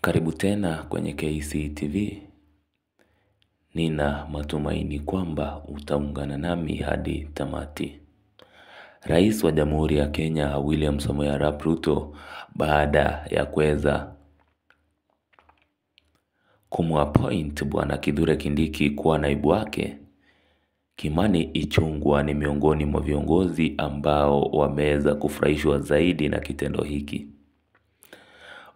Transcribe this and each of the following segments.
Karibu tena kwenye KCTV. Nina matumaini kwamba utaungana nami hadi tamati. Rais wa Jamhuri ya Kenya William Samoei Arap Ruto baada ya kuweza kumwapoint Bwana Kithure Kindiki kuwa naibu wake, Kimani Ichung'wa ni miongoni mwa viongozi ambao wameweza kufurahishwa zaidi na kitendo hiki.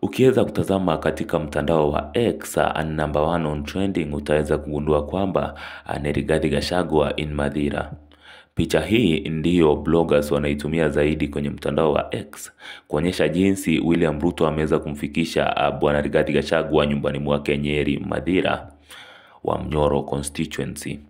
Ukiweza kutazama katika mtandao wa X and number one on trending, utaweza kugundua kwamba uh, ni Rigathi Gachagua in Mathira. Picha hii ndiyo bloggers wanaitumia zaidi kwenye mtandao wa X kuonyesha jinsi William Ruto ameweza kumfikisha uh, bwana Rigathi Gachagua nyumbani mwake Nyeri, Mathira wa Mnyoro constituency.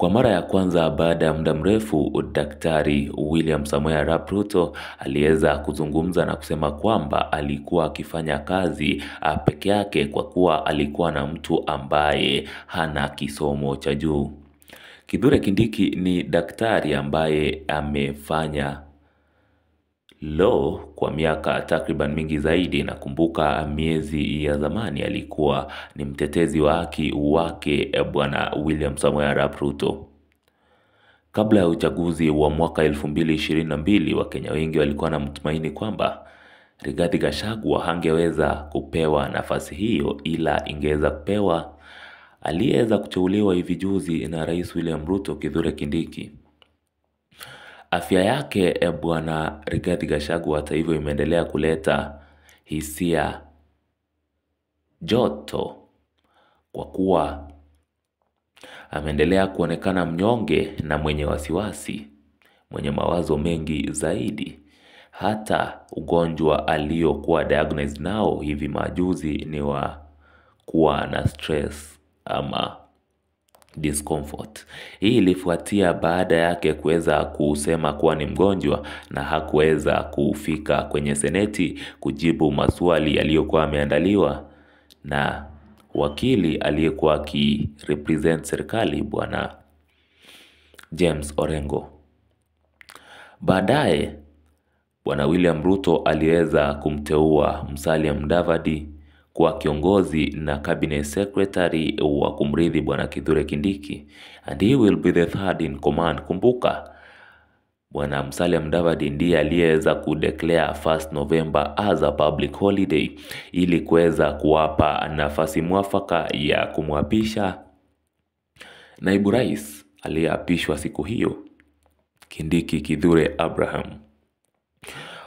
Kwa mara ya kwanza baada ya muda mrefu, Daktari William Samoei Arap Ruto aliweza kuzungumza na kusema kwamba alikuwa akifanya kazi ah, peke yake kwa kuwa alikuwa na mtu ambaye hana kisomo cha juu. Kithure Kindiki ni daktari ambaye amefanya Lo kwa miaka takriban mingi zaidi nakumbuka miezi ya zamani alikuwa ni mtetezi wa haki wake eh, bwana William Samoei Arap Ruto. Kabla ya uchaguzi wa mwaka 2022 Wakenya wengi walikuwa na mtumaini kwamba Rigathi Gachagua hangeweza kupewa nafasi hiyo ila ingeweza kupewa aliyeweza kuteuliwa hivi juzi na Rais William Ruto Kithure Kindiki. Afya yake e, Bwana Rigathi Gachagua hata hivyo imeendelea kuleta hisia joto kwa kuwa ameendelea kuonekana mnyonge na mwenye wasiwasi, mwenye mawazo mengi zaidi. Hata ugonjwa aliokuwa diagnosed nao hivi majuzi ni wa kuwa na stress ama discomfort. Hii ilifuatia baada yake kuweza kusema kuwa ni mgonjwa na hakuweza kufika kwenye seneti kujibu maswali yaliyokuwa yameandaliwa na wakili aliyekuwa akirepresent serikali bwana James Orengo. Baadaye bwana William Ruto aliweza kumteua Musalia Mudavadi kuwa kiongozi na cabinet secretary wa kumrithi Bwana Kithure Kindiki and he will be the third in command. Kumbuka Bwana Musalia Mudavadi ndiye aliyeweza kudeclare 1 November as a public holiday ili kuweza kuwapa nafasi mwafaka ya kumwapisha naibu rais aliyeapishwa siku hiyo Kindiki Kithure Abraham.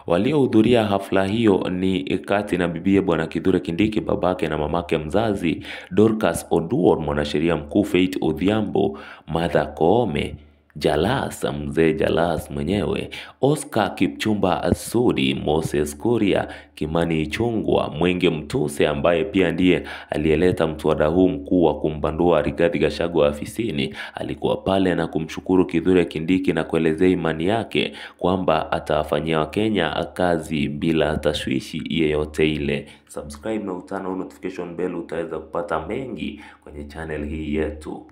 Waliohudhuria hafla hiyo ni kati na bibie Bwana Kithure Kindiki, babake na mamake mzazi, Dorcas Oduor, mwanasheria mkuu Faith Odhiambo, Martha Koome Jalas, mzee Jalas mwenyewe, Oscar Kipchumba Asudi, Moses Kuria, Kimani Ichung'wa, Mwenge Mtuse ambaye pia ndiye aliyeleta mswada huu mkuu wa kumpandua Rigathi Gachagua afisini, alikuwa pale na kumshukuru Kithure Kindiki na kuelezea imani yake kwamba atawafanyia Wakenya kazi bila tashwishi yeyote ile. Subscribe na utana notification bell utaweza kupata mengi kwenye channel hii yetu.